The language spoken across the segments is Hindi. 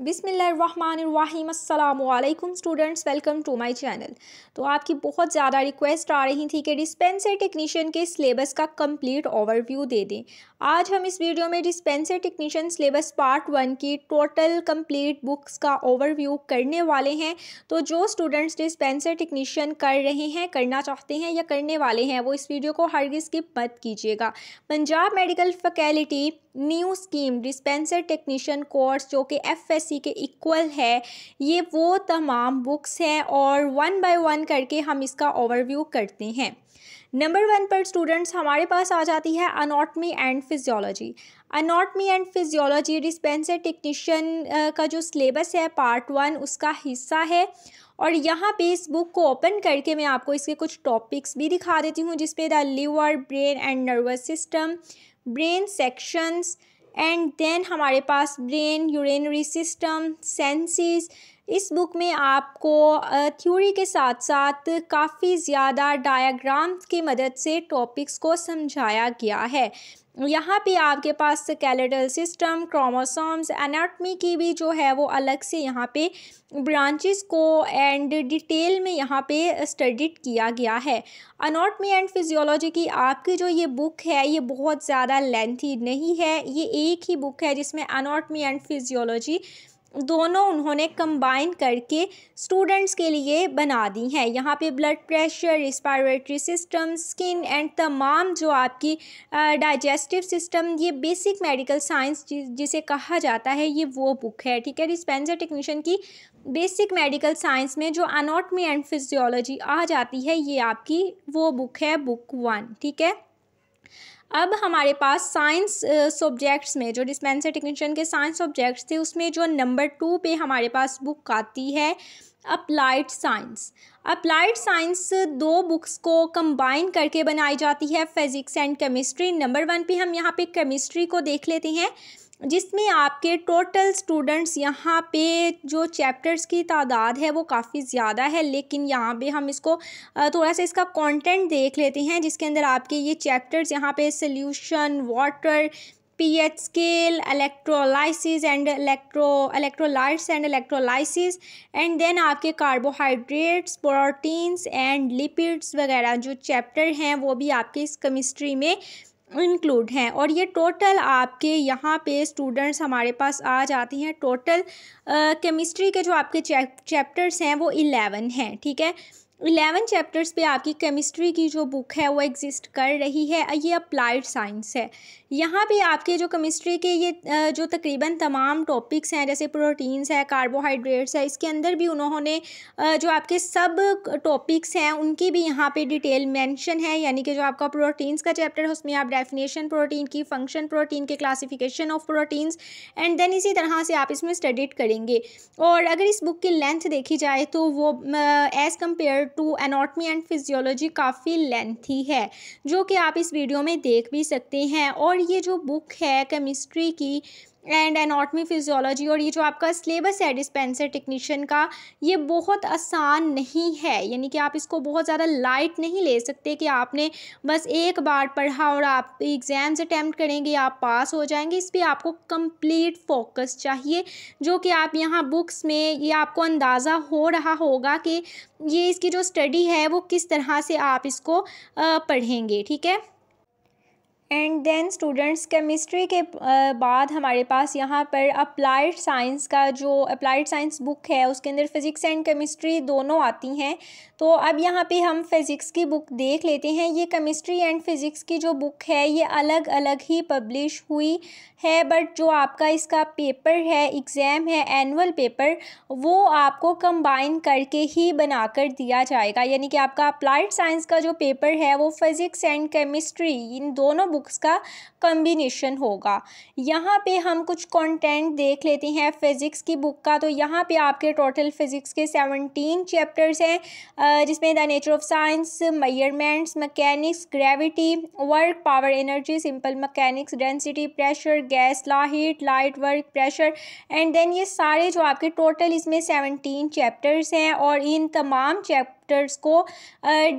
बिसमीम् students welcome to my channel तो आपकी बहुत ज़्यादा रिक्वेस्ट आ रही थी कि डिस्पेंसर टेक्नीशियन के सिलेबस का कंप्लीट ओवरव्यू दे दें आज हम इस वीडियो में dispenser technician syllabus part one की टोटल कंप्लीट बुक्स का ओवरव्यू करने वाले हैं तो जो स्टूडेंट्स डिस्पेंसर टेक्नीशियन कर रहे हैं करना चाहते हैं या करने वाले हैं वो इस वीडियो को हर स्किप मत कीजिएगा Punjab medical faculty new scheme dispenser technician course जो कि एफ सी के इक्वल है ये वो तमाम बुक्स हैं और वन बाय वन करके हम इसका ओवरव्यू करते हैं नंबर वन पर स्टूडेंट्स हमारे पास आ जाती है anatomy and physiology anatomy and physiology dispenser technician का जो सिलेबस है पार्ट वन उसका हिस्सा है और यहाँ पे इस बुक को ओपन करके मैं आपको इसके कुछ टॉपिक्स भी दिखा देती हूँ जिसपे the liver brain and nervous system brain sections and then हमारे पास ब्रेन यूरिनरी सिस्टम सेंसेस इस बुक में आपको थ्योरी के साथ साथ काफ़ी ज़्यादा डायग्राम्स की मदद से टॉपिक्स को समझाया गया है यहाँ पे आपके पास कैलेडल सिस्टम क्रोमोसोम्स एनाटमी की भी जो है वो अलग से यहाँ पे ब्रांचेस को एंड डिटेल में यहाँ पे स्टडीड किया गया है अनाटमी एंड फिजियोलॉजी की आपकी जो ये बुक है ये बहुत ज़्यादा लेंथी नहीं है ये एक ही बुक है जिसमें अनाटमी एंड फिजियोलॉजी दोनों उन्होंने कंबाइन करके स्टूडेंट्स के लिए बना दी हैं यहाँ पे blood pressure respiratory system skin and तमाम जो आपकी डाइजेस्टिव सिस्टम ये बेसिक मेडिकल साइंस जिसे कहा जाता है ये वो बुक है ठीक है डिस्पेंसर टेक्नीशियन की बेसिक मेडिकल साइंस में जो अनाटमी एंड फिजियोलॉजी आ जाती है ये आपकी वो बुक है बुक वन ठीक है अब हमारे पास साइंस सब्जेक्ट्स uh, में जो डिस्पेंसर टेक्नीशियन के साइंस सब्जेक्ट्स थे उसमें जो नंबर टू पे हमारे पास बुक आती है अप्लाइड साइंस अप्लाइड साइंस दो बुक्स को कंबाइन करके बनाई जाती है physics and chemistry number one पे हम यहाँ पे केमिस्ट्री को देख लेते हैं जिसमें आपके टोटल स्टूडेंट्स यहाँ पे जो चैप्टर्स की तादाद है वो काफ़ी ज़्यादा है लेकिन यहाँ पे हम इसको थोड़ा सा इसका कंटेंट देख लेते हैं जिसके अंदर आपके ये चैप्टर्स यहाँ पे solution water pH scale electrolysis and electro electrolytes and electrolysis and then आपके कार्बोहाइड्रेट्स प्रोटीन्स एंड लिपिड्स वगैरह जो चैप्टर हैं वो भी आपके इस केमिस्ट्री में इंक्लूड हैं और ये टोटल आपके यहाँ पे स्टूडेंट्स हमारे पास आ जाते हैं टोटल केमिस्ट्री के जो आपके चैप्टर्स हैं वो इलेवन हैं ठीक है इलेवन चैप्टर्स पे आपकी केमिस्ट्री की जो बुक है वो एग्जिस्ट कर रही है ये अप्लाइड साइंस है यहाँ पे आपके जो केमिस्ट्री के ये जो तकरीबन तमाम टॉपिक्स हैं जैसे प्रोटीन्स है कार्बोहाइड्रेट्स है इसके अंदर भी उन्होंने जो आपके सब टॉपिक्स हैं उनकी भी यहाँ पे डिटेल मेंशन है यानी कि जो आपका प्रोटीन्स का चैप्टर है उसमें आप डेफिनेशन प्रोटीन की फंक्शन प्रोटीन के classification of proteins and then इसी तरह से आप इसमें स्टडीट करेंगे और अगर इस बुक की लेंथ देखी जाए तो वो as compare to anatomy and physiology काफ़ी लेंथी है जो कि आप इस वीडियो में देख भी सकते हैं और ये जो बुक है केमिस्ट्री की एंड एनाटमी फिजियोलॉजी और ये जो आपका सिलेबस है डिस्पेंसर टेक्नीशियन का ये बहुत आसान नहीं है यानी कि आप इसको बहुत ज़्यादा लाइट नहीं ले सकते कि आपने बस एक बार पढ़ा और आप एग्ज़ाम्स अटैम्प्ट करेंगे आप पास हो जाएंगे इस पर आपको कंप्लीट फोकस चाहिए जो कि आप यहाँ बुक्स में ये आपको अंदाज़ा हो रहा होगा कि ये इसकी जो स्टडी है वो किस तरह से आप इसको पढ़ेंगे ठीक है एंड देन स्टूडेंट्स केमिस्ट्री के बाद हमारे पास यहाँ पर अप्लाइड साइंस का जो अप्लाइड साइंस बुक है उसके अंदर फिज़िक्स एंड केमिस्ट्री दोनों आती हैं तो अब यहाँ पे हम फिज़िक्स की बुक देख लेते हैं ये केमिस्ट्री एंड फिज़िक्स की जो बुक है ये अलग अलग ही पब्लिश हुई है बट जो आपका इसका पेपर है एग्ज़ाम है एनुअल पेपर वो आपको कंबाइन करके ही बना कर दिया जाएगा यानी कि आपका अप्लाइड साइंस का जो पेपर है वो फिज़िक्स एंड केमिस्ट्री इन दोनों बुक बुक्स का कम्बिनेशन होगा यहाँ पे हम कुछ कंटेंट देख लेते हैं फिज़िक्स की बुक का तो यहाँ पे आपके टोटल फिज़िक्स के सेवनटीन चैप्टर्स हैं जिसमें the nature of science measurements mechanics gravity work power energy simple mechanics density pressure gas law heat light work pressure and then ये सारे जो आपके टोटल इसमें सेवनटीन चैप्टर्स हैं और इन तमाम चैप्टर चैप्टर्स को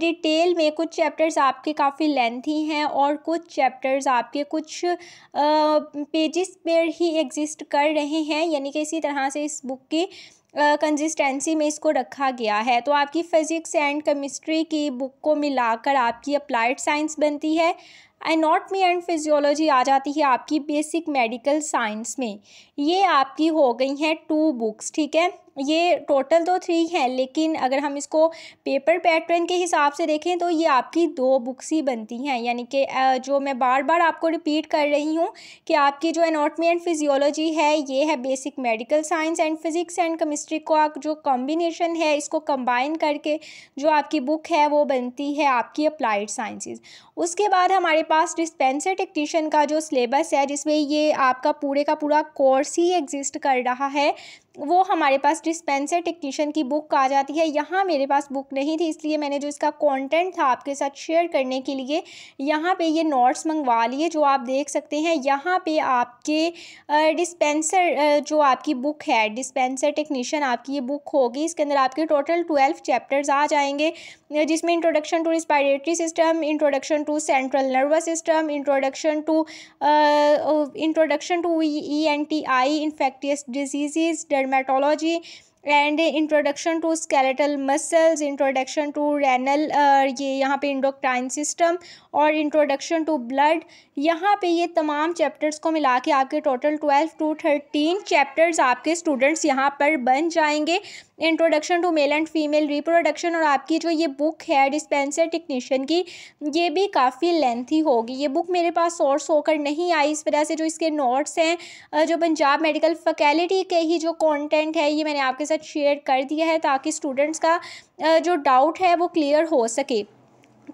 डिटेल में कुछ चैप्टर्स आपके काफ़ी लेंथी हैं और कुछ चैप्टर्स आपके कुछ पेजेस पर ही एग्जिस्ट कर रहे हैं यानी कि इसी तरह से इस बुक की कंसिस्टेंसी uh, में इसको रखा गया है तो आपकी फ़िज़िक्स एंड केमिस्ट्री की बुक को मिलाकर आपकी अप्लाइड साइंस बनती है एनाटमी एंड फिजियोलॉजी आ जाती है आपकी बेसिक मेडिकल साइंस में ये आपकी हो गई हैं टू बुक्स ठीक है ये टोटल तो थ्री हैं लेकिन अगर हम इसको पेपर पैटर्न के हिसाब से देखें तो ये आपकी दो बुक्स ही बनती हैं यानी कि जो मैं बार बार आपको रिपीट कर रही हूँ कि आपकी जो एनाटमी एंड फिजियोलॉजी है ये है basic medical science and physics and chemistry को जो कॉम्बिनेशन है इसको कंबाइन करके जो आपकी बुक है वो बनती है आपकी अप्लाइड साइंसिस उसके बाद हमारे पास डिस्पेंसर टेक्नीशियन का जो सिलेबस है जिसमें ये आपका पूरे का पूरा कोर्स ही एग्जिस्ट कर रहा है वो हमारे पास डिस्पेंसर टेक्नीशियन की बुक आ जाती है यहाँ मेरे पास बुक नहीं थी इसलिए मैंने जो इसका कंटेंट था आपके साथ शेयर करने के लिए यहाँ पे ये नोट्स मंगवा लिए जो आप देख सकते हैं यहाँ पे आपके डिस्पेंसर जो आपकी बुक है डिस्पेंसर टेक्नीशियन आपकी ये बुक होगी इसके अंदर आपके टोटल ट्वेल्व चैप्टर्स आ जाएंगे जिसमें introduction to respiratory system introduction to central nervous system introduction to introduction to E N T I infectious disease dermatology and introduction to skeletal muscles introduction to renal ये यहाँ पे इंडोक्टाइन सिस्टम और इंट्रोडक्शन टू ब्लड यहाँ पे ये तमाम चैप्टर्स को मिला के आपके total twelve to thirteen chapters आपके स्टूडेंट्स यहाँ पर बन जाएंगे introduction to male and female reproduction और आपकी जो ये बुक है डिस्पेंसर टेक्नीशियन की ये भी काफ़ी लेंथी होगी ये बुक मेरे पास सोर्स होकर नहीं आई इस वजह से जो इसके नोट्स हैं जो पंजाब मेडिकल फैकेलिटी के ही जो कॉन्टेंट है ये मैंने आपके साथ शेयर कर दिया है ताकि स्टूडेंट्स का जो डाउट है वो क्लियर हो सके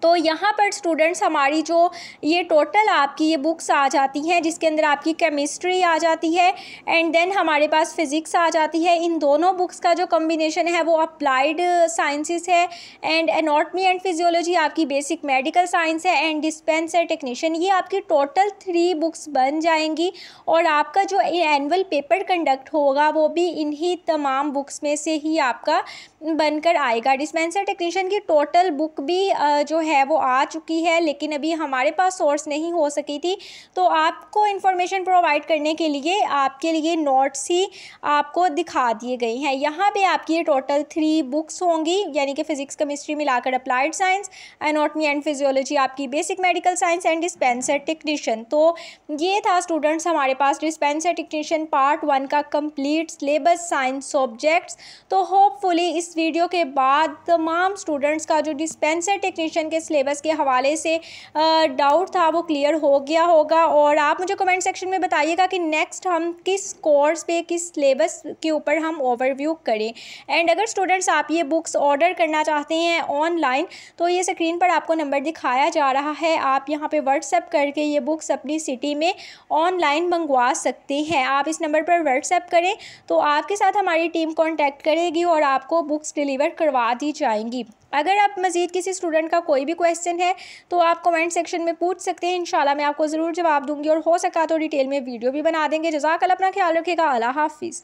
तो यहाँ पर स्टूडेंट्स हमारी जो ये टोटल आपकी ये बुक्स आ जाती हैं जिसके अंदर आपकी केमिस्ट्री आ जाती है एंड देन हमारे पास फिज़िक्स आ जाती है इन दोनों बुक्स का जो कम्बिनेशन है वो अप्लाइड साइंसिस है एंड एनाटमी एंड फिजियोलॉजी आपकी बेसिक मेडिकल साइंस है एंड डिस्पेंस है टेक्नीशियन ये आपकी टोटल थ्री बुक्स बन जाएंगी और आपका जो एनअल पेपर कंडक्ट होगा वो भी इन्हीं तमाम बुक्स में से ही आपका बनकर आएगा डिस्पेंसर टेक्नीशियन की टोटल बुक भी जो है वो आ चुकी है लेकिन अभी हमारे पास सोर्स नहीं हो सकी थी तो आपको इन्फॉर्मेशन प्रोवाइड करने के लिए आपके लिए नोट्स ही आपको दिखा दिए गए हैं यहाँ पे आपकी ये टोटल थ्री बुक्स होंगी यानी कि फिजिक्स केमिस्ट्री मिलाकर applied science anatomy and physiology आपकी basic medical science and dispenser technician तो ये था स्टूडेंट्स हमारे पास डिस्पेंसर टेक्नीशियन पार्ट वन का कम्प्लीट सिलेबस साइंस सब्जेक्ट्स तो होपफुली इस वीडियो के बाद तमाम स्टूडेंट्स का जो डिस्पेंसर टेक्नीशियन के सिलेबस के हवाले से डाउट था वो क्लियर हो गया होगा और आप मुझे कमेंट सेक्शन में बताइएगा कि नेक्स्ट हम किस कोर्स पे किस सिलेबस के ऊपर हम ओवरव्यू करें एंड अगर स्टूडेंट्स आप ये बुक्स ऑर्डर करना चाहते हैं ऑनलाइन तो ये स्क्रीन पर आपको नंबर दिखाया जा रहा है आप यहाँ पर व्हाट्सएप करके ये बुक्स अपनी सिटी में ऑनलाइन मंगवा सकते हैं आप इस नंबर पर व्हाट्सएप करें तो आपके साथ हमारी टीम कॉन्टैक्ट करेगी और आपको बुक बुक्स डिलीवर करवा दी जाएंगी अगर आप मज़ीद किसी स्टूडेंट का कोई भी क्वेश्चन है तो आप कमेंट सेक्शन में पूछ सकते हैं इंशाल्लाह मैं आपको ज़रूर जवाब दूंगी और हो सका तो डिटेल में वीडियो भी बना देंगे जजाकल अपना ख्याल रखिएगा अल्लाह हाफिज़